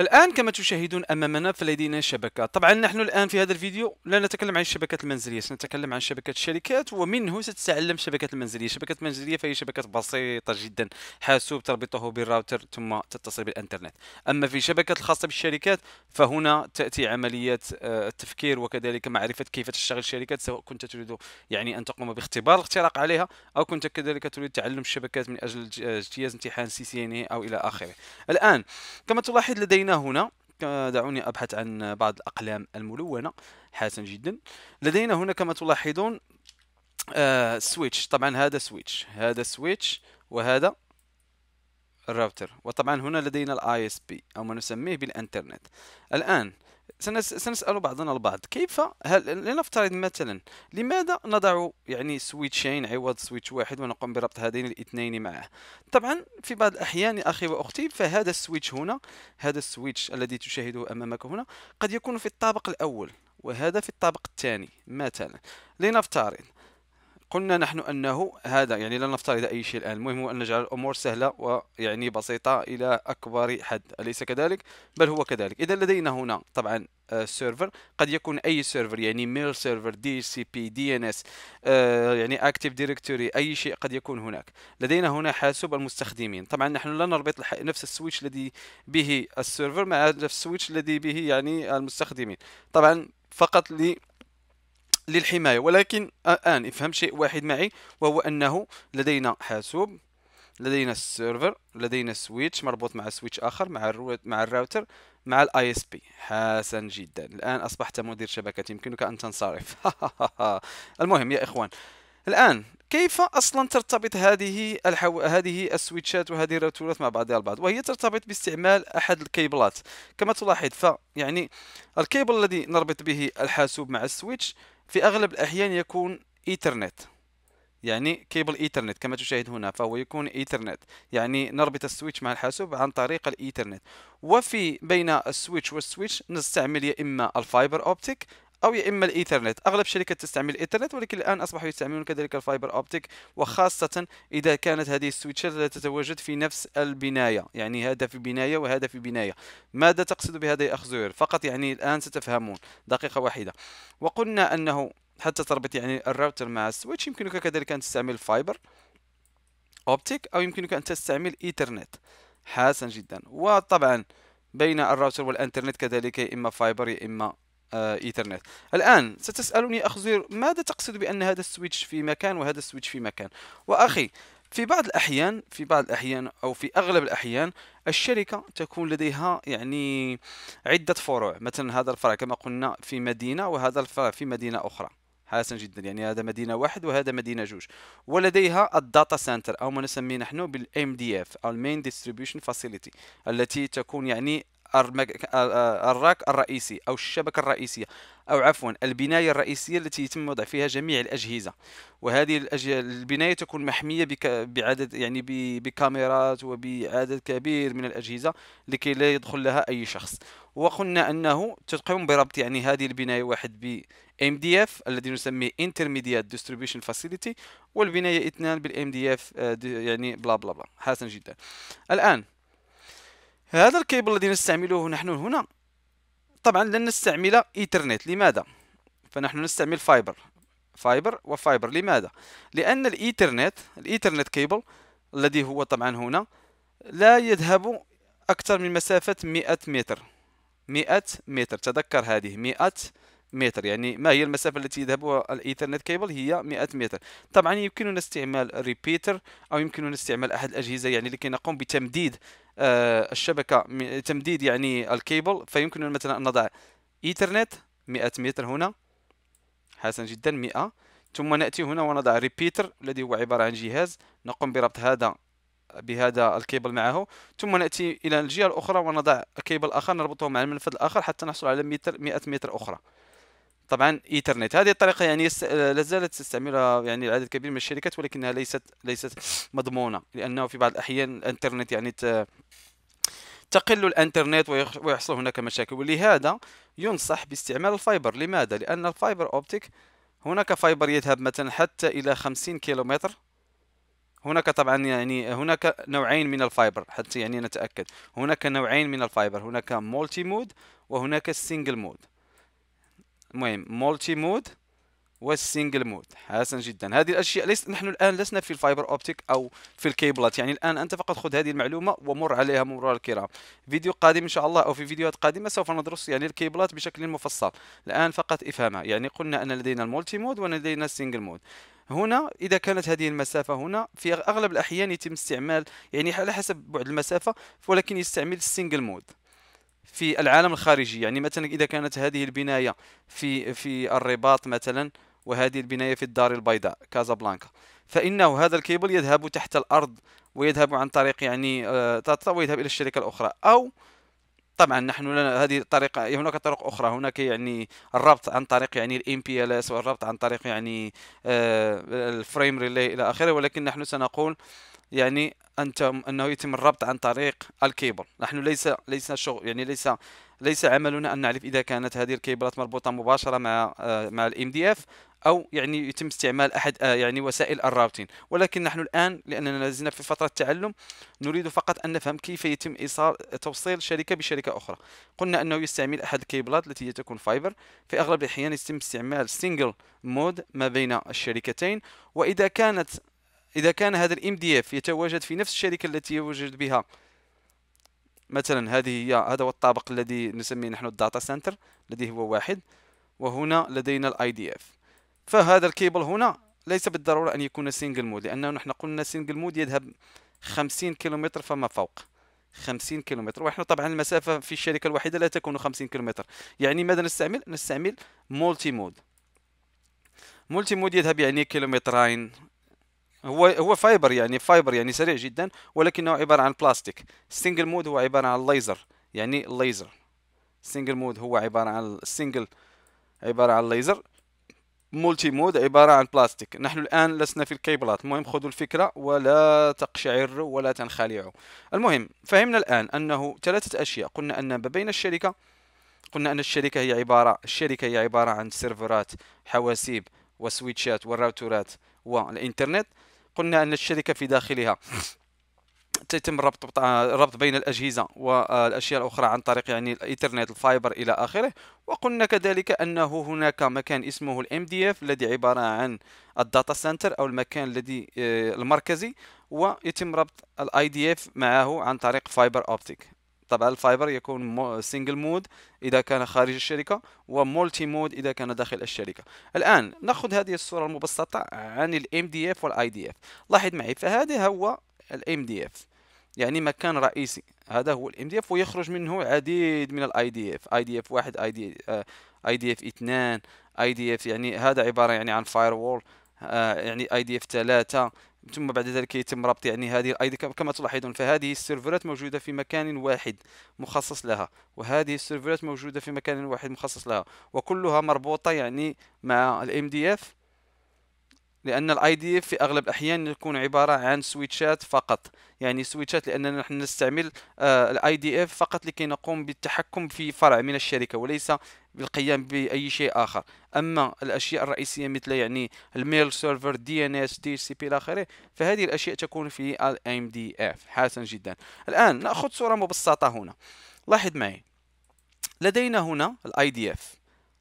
الآن كما تشاهدون أمامنا فلدينا شبكة طبعا نحن الآن في هذا الفيديو لا نتكلم عن الشبكات المنزلية سنتكلم عن شبكة الشركات ومنه ستتعلم شبكة المنزلية شبكة المنزلية فهي شبكة بسيطة جدا حاسوب تربطه بالراوتر ثم تتصل بالإنترنت أما في شبكة الخاصة بالشركات فهنا تأتي عملية آه، التفكير وكذلك معرفة كيف تشتغل الشركات سواء كنت تريد يعني أن تقوم باختبار الاختراق عليها أو كنت كذلك تريد تعلم الشبكات من أجل آه، اجتياز امتحان سي سي أو إلى آخره الآن كما تلاحظ لدينا لدينا هنا دعوني أبحث عن بعض الأقلام الملونة حسن جدا لدينا هنا كما تلاحظون آه سويتش طبعا هذا سويتش هذا سويتش وهذا الراوتر وطبعا هنا لدينا الاي اس بي او ما نسميه بالانترنت الان سنس سنسال بعضنا البعض كيف هل لنفترض مثلا لماذا نضع يعني سويتشين عوض سويتش واحد ونقوم بربط هذين الاثنين معه طبعا في بعض الاحيان يا اخي واختي فهذا السويتش هنا هذا السويتش الذي تشاهده امامك هنا قد يكون في الطابق الاول وهذا في الطابق الثاني مثلا لنفترض قلنا نحن انه هذا يعني لا نفترض اي شيء الان المهم هو ان نجعل الامور سهله ويعني بسيطه الى اكبر حد اليس كذلك بل هو كذلك اذا لدينا هنا طبعا سيرفر آه، قد يكون اي سيرفر يعني ميل سيرفر دي سي بي دي ان اس يعني اكتيف دايركتوري اي شيء قد يكون هناك لدينا هنا حاسوب المستخدمين طبعا نحن لا نربط نفس السويتش الذي به السيرفر مع نفس السويتش الذي به يعني المستخدمين طبعا فقط ل للحماية ولكن الآن افهم شيء واحد معي وهو أنه لدينا حاسوب لدينا السيرفر لدينا سويتش مربوط مع سويتش آخر مع الروت مع الراوتر مع الاي اس بي حسن جدا الآن أصبحت مدير شبكة يمكنك أن تنصرف المهم يا إخوان الآن كيف اصلا ترتبط هذه الحو... هذه السويتشات وهذه الراوترات مع بعضها البعض وهي ترتبط باستعمال احد الكيبلات كما تلاحظ ف يعني الكيبل الذي نربط به الحاسوب مع السويتش في أغلب الأحيان يكون ايترنت يعني كيبل ايترنت كما تشاهد هنا فهو يكون ايترنت يعني نربط السويتش مع الحاسوب عن طريق الايترنت وفي بين السويتش والسويتش نستعمل يا اما الفايبر اوبتيك او يا اما الايثرنت اغلب الشركات تستعمل الايثرنت ولكن الان اصبحوا يستعملون كذلك الفايبر اوبتيك وخاصه اذا كانت هذه السويتشات لا تتواجد في نفس البنايه يعني هذا في بنايه وهذا في بنايه ماذا تقصد بهذا يا اخ زهير فقط يعني الان ستفهمون دقيقه واحده وقلنا انه حتى تربط يعني الراوتر مع السويتش يمكنك كذلك ان تستعمل الفايبر اوبتيك او يمكنك ان تستعمل ايثرنت حسن جدا وطبعا بين الراوتر والانترنت كذلك يا اما فايبر يا اما آه، ايثرنت الان ستسالني اخ ماذا تقصد بان هذا السويتش في مكان وهذا السويتش في مكان واخي في بعض الاحيان في بعض الاحيان او في اغلب الاحيان الشركه تكون لديها يعني عده فروع مثلا هذا الفرع كما قلنا في مدينه وهذا الفرع في مدينه اخرى حسن جدا يعني هذا مدينه واحد وهذا مدينه جوج ولديها الداتا سنتر او ما نسميه نحن بالام دي اف او المين ديستريبيوشن فاسيليتي التي تكون يعني آه، آه، الراك الرئيسي أو الشبكة الرئيسية أو عفوا البناية الرئيسية التي يتم وضع فيها جميع الأجهزة وهذه البناية تكون محمية بك بعدد يعني بكاميرات وبعدد كبير من الأجهزة لكي لا يدخل لها أي شخص وقلنا أنه تقوم بربط يعني هذه البناية واحد ب اف الذي نسميه انترميديات ديستريبيوشن فاسيليتي والبناية اثنان بالام آه، دي اف يعني بلا بلا بلا حسن جدا الآن هذا الكيبل الذي نستعمله نحن هنا طبعا لن نستعمل ايثرنت لماذا فنحن نستعمل فايبر فايبر وفايبر لماذا لان الايثرنت الايثرنت كيبل الذي هو طبعا هنا لا يذهب اكثر من مسافه 100 متر 100 متر تذكر هذه 100 متر يعني ما هي المسافة التي يذهبها الإيثرنت كيبل هي 100 متر طبعا يمكننا استعمال ريبيتر أو يمكننا استعمال أحد الأجهزة يعني لكي نقوم بتمديد آه، الشبكه تمديد يعني الكيبل فيمكننا مثلا ان نضع ايثرنت 100 متر هنا حسن جدا 100 ثم ناتي هنا ونضع ريبيتر الذي هو عباره عن جهاز نقوم بربط هذا بهذا الكيبل معه ثم ناتي الى الجهه الاخرى ونضع كيبل اخر نربطه مع المنفذ الاخر حتى نحصل على متر 100 متر اخرى طبعا ايثرنت هذه الطريقه يعني لا زالت تستعملها يعني عدد كبير من الشركات ولكنها ليست ليست مضمونه لانه في بعض الاحيان الانترنت يعني ت... تقل الانترنت ويحصل هناك مشاكل ولهذا ينصح باستعمال الفايبر لماذا لان الفايبر اوبتيك هناك فايبر يذهب مثلا حتى الى 50 كيلومتر هناك طبعا يعني هناك نوعين من الفايبر حتى يعني نتاكد هناك نوعين من الفايبر هناك مولتي مود وهناك سينجل مود المهم مولتي مود والسينجل مود حسن جدا هذه الاشياء ليس نحن الان لسنا في الفايبر اوبتيك او في الكيبلات يعني الان انت فقط خذ هذه المعلومه ومر عليها مرور الكرام فيديو قادم ان شاء الله او في فيديوهات قادمه سوف ندرس يعني الكيبلات بشكل مفصل الان فقط افهمها يعني قلنا ان لدينا المولتي مود ولدينا السينجل مود هنا اذا كانت هذه المسافه هنا في اغلب الاحيان يتم استعمال يعني على حسب بعد المسافه ولكن يستعمل السينجل مود في العالم الخارجي يعني مثلا اذا كانت هذه البنايه في في الرباط مثلا وهذه البنايه في الدار البيضاء كازابلانكا فانه هذا الكيبل يذهب تحت الارض ويذهب عن طريق يعني آه، تاتا ويذهب الى الشركه الاخرى او طبعا نحن هذه طريقة هناك طرق أخرى هناك يعني الربط عن طريق يعني الام بي ال اس والربط عن طريق يعني آه، الفريم ريلي إلى آخره ولكن نحن سنقول يعني انت انه يتم الربط عن طريق الكيبل نحن ليس ليس شغل يعني ليس ليس عملنا ان نعرف اذا كانت هذه الكيبلات مربوطه مباشره مع آه، مع الام دي اف او يعني يتم استعمال احد آه، يعني وسائل الراوتين ولكن نحن الان لاننا لازلنا في فتره تعلم نريد فقط ان نفهم كيف يتم ايصال توصيل شركه بشركه اخرى قلنا انه يستعمل احد الكيبلات التي هي تكون فايبر في اغلب الاحيان يتم استعمال سنجل مود ما بين الشركتين واذا كانت اذا كان هذا الام دي اف يتواجد في نفس الشركه التي يوجد بها مثلا هذه هي هذا هو الطابق الذي نسميه نحن الداتا سنتر الذي هو واحد وهنا لدينا الاي دي اف فهذا الكيبل هنا ليس بالضروره ان يكون سينجل مود لانه نحن قلنا سينجل مود يذهب 50 كيلومتر فما فوق 50 كيلومتر ونحن طبعا المسافه في الشركه الواحده لا تكون 50 كيلومتر يعني ماذا نستعمل نستعمل مولتي مود مولتي مود يذهب يعني كيلومترين هو هو فايبر يعني فايبر يعني سريع جدا ولكنه عباره عن بلاستيك سنجل مود هو عباره عن ليزر يعني ليزر سنجل مود هو عباره عن سنجل عباره عن ليزر مولتي مود عباره عن بلاستيك نحن الان لسنا في الكيبلات المهم خذوا الفكره ولا تقشعروا ولا تنخلعوا المهم فهمنا الان انه ثلاثه اشياء قلنا ان ما بين الشركه قلنا ان الشركه هي عباره الشركه هي عباره عن سيرفرات حواسيب وسويتشات والراوترات والانترنت قلنا أن الشركة في داخلها يتم ربط ربط بين الاجهزه والاشياء الاخرى عن طريق يعني الانترنت الفايبر الى اخره وقلنا كذلك انه هناك مكان اسمه الام دي اف الذي عباره عن الداتا سنتر او المكان الذي آه، المركزي ويتم ربط الاي دي اف معه عن طريق فايبر اوبتيك طبعا الفايبر يكون سنجل مود اذا كان خارج الشركه ومولتي مود اذا كان داخل الشركه الان ناخذ هذه الصوره المبسطه عن الام دي اف والاي دي اف لاحظ معي فهذا هو الام دي اف يعني مكان رئيسي هذا هو الام دي اف ويخرج منه عديد من الاي دي اف اي دي اف واحد اي دي اي دي اف اثنان اي دي اف يعني هذا عباره يعني عن فاير آه، وول يعني اي دي اف 3 ثم بعد ذلك يتم ربط يعني هذه الاي دي كما تلاحظون فهذه السيرفرات موجوده في مكان واحد مخصص لها وهذه السيرفرات موجوده في مكان واحد مخصص لها وكلها مربوطه يعني مع الام دي اف لان الاي دي اف في اغلب الاحيان يكون عباره عن سويتشات فقط يعني سويتشات لاننا نحن نستعمل آه، الاي دي اف فقط لكي نقوم بالتحكم في فرع من الشركه وليس بالقيام باي شيء اخر اما الاشياء الرئيسيه مثل يعني الميل سيرفر دي ان اس تي سي بي الى اخره فهذه الاشياء تكون في الام دي اف حسن جدا الان ناخذ صوره مبسطه هنا لاحظ معي لدينا هنا الاي دي اف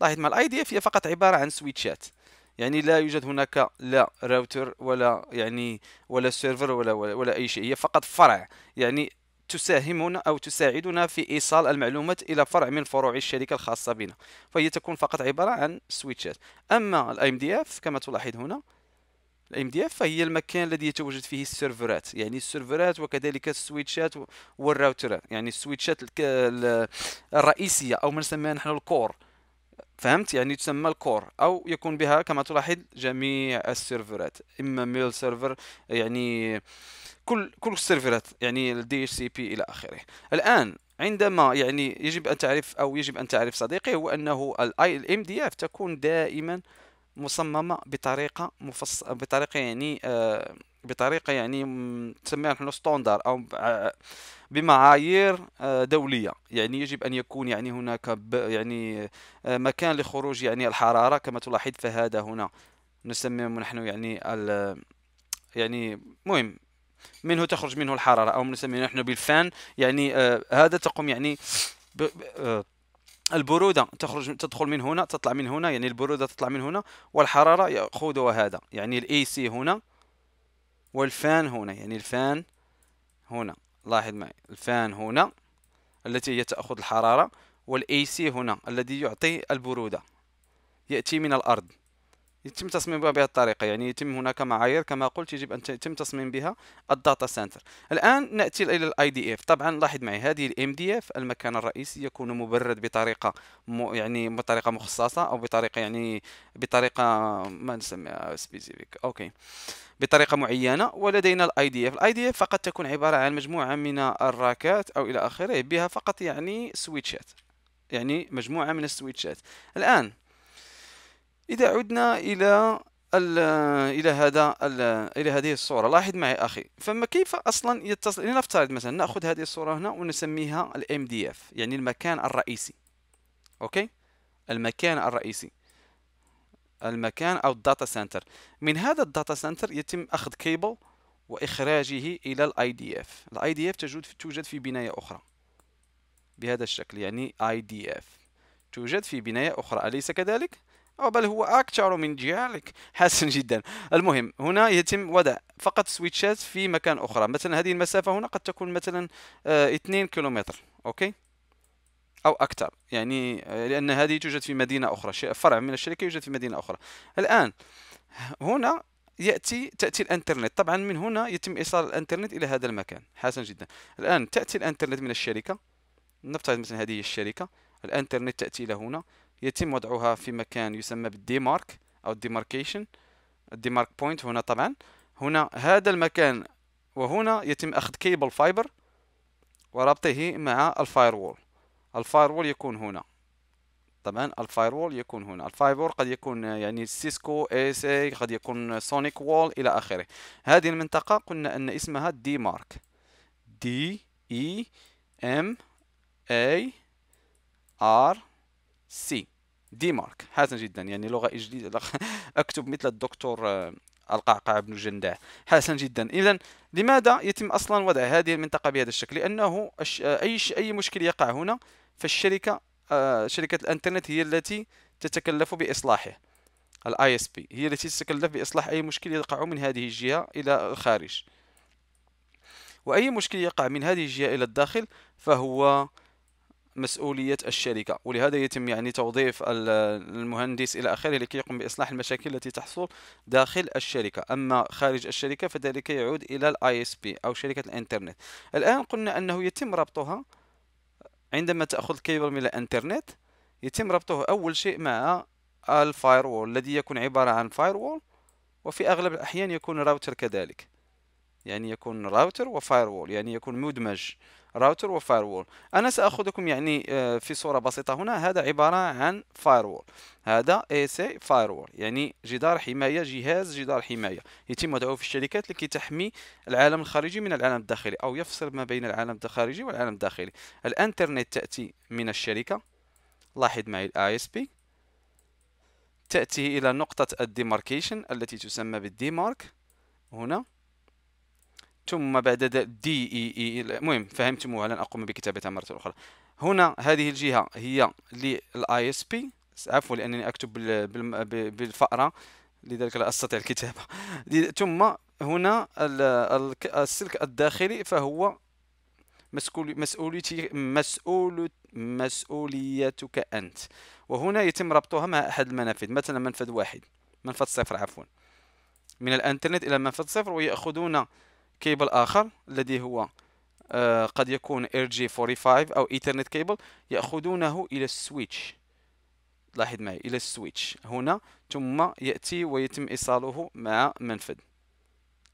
لاحظ مع الاي دي اف هي فقط عباره عن سويتشات يعني لا يوجد هناك لا راوتر ولا يعني ولا سيرفر ولا ولا, ولا اي شيء هي فقط فرع يعني تساهمنا أو تساعدنا في إيصال المعلومات إلى فرع من فروع الشركة الخاصة بنا فهي تكون فقط عبارة عن سويتشات أما الام دي اف كما تلاحظ هنا الام دي اف فهي المكان الذي يتواجد فيه السيرفرات يعني السيرفرات وكذلك السويتشات والراوترات يعني السويتشات الرئيسية أو ما نسميها نحن الكور فهمت يعني تسمى الكور او يكون بها كما تلاحظ جميع السيرفرات اما ميل سيرفر يعني كل كل السيرفرات يعني الدي اتش سي بي الى اخره الان عندما يعني يجب ان تعرف او يجب ان تعرف صديقي هو انه الاي الام دي اف تكون دائما مصممه بطريقه مفصله بطريقه يعني آه بطريقه يعني نسميها نحن ستوندار او آه، بمعايير آه، دوليه يعني يجب ان يكون يعني هناك يعني آه، مكان لخروج يعني الحراره كما تلاحظ فهذا هنا نسميه نحن يعني يعني مهم منه تخرج منه الحراره او نسميه نحن بالفان يعني هذا تقوم يعني ب البروده تخرج تدخل من هنا تطلع من هنا يعني البروده تطلع من هنا والحراره ياخذها هذا يعني الاي سي هنا والفان هنا يعني الفان هنا لاحظ معي الفان هنا التي هي تأخذ الحرارة والأي سي هنا الذي يعطي البرودة يأتي من الأرض يتم تصميمها بهذه الطريقه يعني يتم هناك معايير كما قلت يجب ان يتم تصميم بها الداتا سنتر الان ناتي الى الاي دي اف طبعا لاحظ معي هذه الام دي اف المكان الرئيسي يكون مبرد بطريقه م... يعني بطريقه مخصصه او بطريقه يعني بطريقه ما نسميها سبيسيفيك اوكي بطريقه معينه ولدينا الاي دي اف الاي دي اف فقط تكون عباره عن مجموعه من الراكات او الى اخره بها فقط يعني سويتشات يعني مجموعه من السويتشات الان إذا عدنا إلى الى هذا الى هذه الصوره لاحظ معي اخي فما كيف اصلا يتصل لنفترض مثلا ناخذ هذه الصوره هنا ونسميها الـ MDF يعني المكان الرئيسي اوكي المكان الرئيسي المكان او الداتا سنتر من هذا الداتا سنتر يتم اخذ كيبل واخراجه الى الـ IDF الـ IDF دي في, توجد في بنايه اخرى بهذا الشكل يعني IDF توجد في بنايه اخرى اليس كذلك أو بل هو أكثر من جهلك حسن جدا المهم هنا يتم وضع فقط سويتشات في مكان أخرى مثلا هذه المسافة هنا قد تكون مثلا 2 آه، كيلومتر أوكي أو أكثر يعني آه، لأن هذه توجد في مدينة أخرى فرع من الشركة يوجد في مدينة أخرى الآن هنا ياتي تاتي الانترنت طبعا من هنا يتم ايصال الانترنت الى هذا المكان حسن جدا الان تاتي الانترنت من الشركه نفترض مثلا هذه الشركه الانترنت تاتي الى هنا يتم وضعها في مكان يسمى بالديمارك او الديماركيشن الديمارك بوينت هنا طبعا هنا هذا المكان وهنا يتم اخذ كيبل فايبر وربطه مع الفايروول الفايروول يكون هنا طبعا الفايروول يكون هنا الفايروول قد يكون يعني سيسكو اس اي قد يكون سونيك وول الى اخره هذه المنطقه قلنا ان اسمها دي مارك دي اي e ام اي ار سي دي مارك حسن جدا يعني لغه اجليزيه اكتب مثل الدكتور آه، القعقاع بن جنداع حسن جدا اذا لماذا يتم اصلا وضع هذه المنطقه بهذا الشكل لانه آه، اي اي مشكل يقع هنا فالشركه آه، شركه الانترنت هي التي تتكلف باصلاحه الاي اس بي هي التي تتكلف باصلاح اي مشكل يقع من هذه الجهه الى الخارج واي مشكل يقع من هذه الجهه الى الداخل فهو مسؤوليه الشركه ولهذا يتم يعني توظيف المهندس الى اخره لكي يقوم باصلاح المشاكل التي تحصل داخل الشركه اما خارج الشركه فذلك يعود الى الاي اس بي او شركه الانترنت الان قلنا انه يتم ربطها عندما تاخذ كيبل من الانترنت يتم ربطه اول شيء مع الفايروول الذي يكون عباره عن فايروول وفي اغلب الاحيان يكون راوتر كذلك يعني يكون راوتر وفايروول يعني يكون مدمج راوتر وفايروول انا ساخذكم يعني آه، في صوره بسيطه هنا هذا عباره عن فايروول هذا اي سي فايروول يعني جدار حمايه جهاز جدار حمايه يتم وضعه في الشركات لكي تحمي العالم الخارجي من العالم الداخلي او يفصل ما بين العالم الخارجي والعالم الداخلي الانترنت تاتي من الشركه لاحظ معي الاي اس بي تاتي الى نقطه الديماركيشن التي تسمى بالديمارك هنا ثم بعد دي اي اي المهم فهمتموها لن اقوم بكتابتها مره اخرى هنا هذه الجهه هي للاي اس بي عفوا لانني اكتب بالفاره لذلك لا استطيع الكتابه ثم هنا السلك الداخلي فهو مسؤوليتي مسؤول مسؤوليتك انت وهنا يتم ربطها مع احد المنافذ مثلا منفذ واحد منفذ صفر عفوا من الانترنت الى منفذ صفر وياخذون كيبل آخر الذي هو آه، قد يكون RJ45 أو إيثرنت كيبل يأخذونه إلى السويتش لاحظ معي إلى السويتش هنا ثم يأتي ويتم إيصاله مع منفذ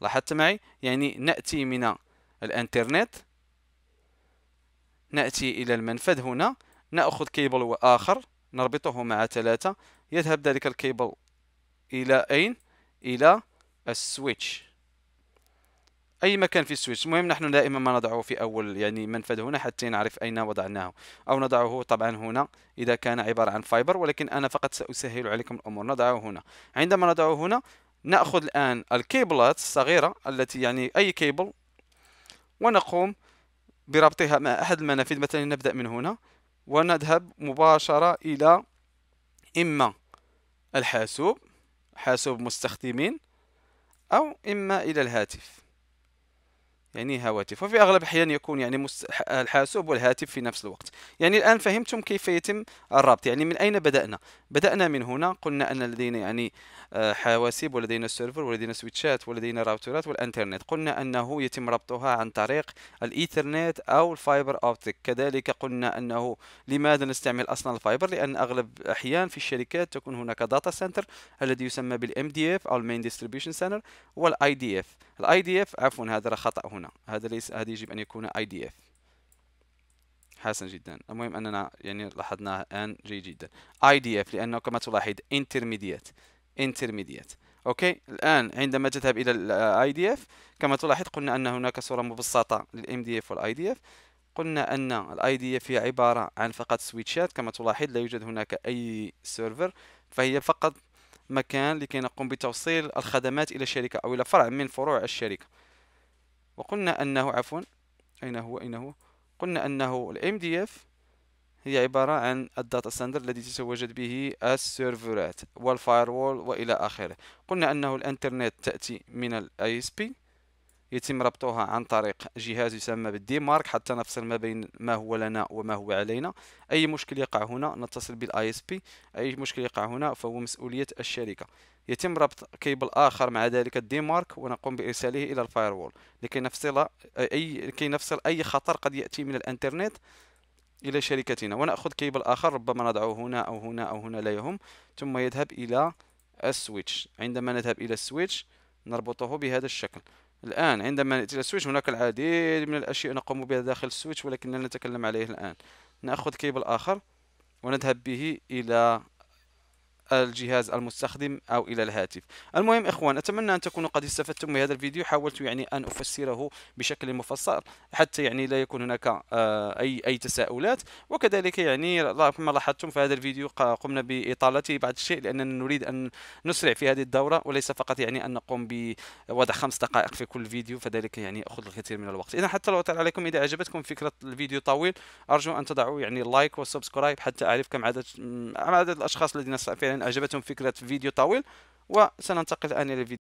لاحظت معي يعني نأتي من الإنترنت نأتي إلى المنفذ هنا نأخذ كيبل آخر نربطه مع ثلاثة يذهب ذلك الكيبل إلى أين؟ إلى السويتش اي مكان في السويتش المهم نحن دائما ما نضعه في اول يعني منفذ هنا حتى نعرف اين وضعناه او نضعه طبعا هنا اذا كان عباره عن فايبر ولكن انا فقط ساسهل عليكم الامور نضعه هنا عندما نضعه هنا ناخذ الان الكيبلات الصغيره التي يعني اي كيبل ونقوم بربطها مع احد المنافذ مثلا نبدا من هنا ونذهب مباشره الى اما الحاسوب حاسوب مستخدمين او اما الى الهاتف يعني هواتف وفي اغلب الاحيان يكون يعني الحاسوب والهاتف في نفس الوقت يعني الان فهمتم كيف يتم الربط يعني من اين بدانا بدانا من هنا قلنا ان لدينا يعني آه، حواسيب ولدينا سيرفر ولدينا سويتشات ولدينا راوترات والانترنت قلنا انه يتم ربطها عن طريق الايثرنت او الفايبر اوبتيك كذلك قلنا انه لماذا نستعمل اصلا الفايبر لان اغلب الاحيان في الشركات تكون هناك داتا سنتر الذي يسمى بالام دي اف او المين ديستريبيوشن سنتر والاي دي اف الاي دي اف عفوا هذا خطا هنا هذا ليس هذا يجب ان يكون اي دي اف حسن جدا المهم اننا يعني لاحظناه الان جيد جدا اي دي اف لانه كما تلاحظ انترميديات انترميديات اوكي الان عندما تذهب الى الاي دي اف كما تلاحظ قلنا ان هناك صوره مبسطه للام دي اف والاي دي اف قلنا ان الاي دي اف هي عباره عن فقط سويتشات كما تلاحظ لا يوجد هناك اي سيرفر فهي فقط مكان لكي نقوم بتوصيل الخدمات إلى شركة أو إلى فرع من فروع الشركة وقلنا أنه عفوا أين هو أين هو قلنا أنه الـ MDF هي عبارة عن الداتا سندر الذي تتواجد به السيرفرات والفايروول وإلى آخره قلنا أنه الإنترنت تأتي من الـ ISP يتم ربطها عن طريق جهاز يسمى بالديمارك حتى نفصل ما بين ما هو لنا وما هو علينا اي مشكل يقع هنا نتصل بالاي اس بي اي مشكل يقع هنا فهو مسؤوليه الشركه يتم ربط كيبل اخر مع ذلك الديمارك ونقوم بارساله الى الفايروول لكي نفصل اي لكي نفصل اي خطر قد ياتي من الانترنت الى شركتنا وناخذ كيبل اخر ربما نضعه هنا او هنا او هنا لا يهم ثم يذهب الى السويتش عندما نذهب الى السويتش نربطه بهذا الشكل الآن عندما نأتي إلى السويتش هناك العديد من الأشياء نقوم بها داخل السويتش ولكننا نتكلم عليه الآن نأخذ كيبل آخر ونذهب به إلى الجهاز المستخدم او الى الهاتف المهم اخوان اتمنى ان تكونوا قد استفدتم من هذا الفيديو حاولت يعني ان افسره بشكل مفصل حتى يعني لا يكون هناك آه، اي اي تساؤلات وكذلك يعني كما لاحظتم في هذا الفيديو قمنا باطالته بعض الشيء لاننا نريد ان نسرع في هذه الدوره وليس فقط يعني ان نقوم بوضع خمس دقائق في كل فيديو فذلك يعني ياخذ الكثير من الوقت اذا حتى لو طال عليكم اذا عجبتكم فكره الفيديو طويل ارجو ان تضعوا يعني لايك وسبسكرايب حتى اعرف كم عدد عدد الاشخاص الذين فعلا أعجبتهم فكرة فيديو طويل وسننتقل الآن إلى الفيديو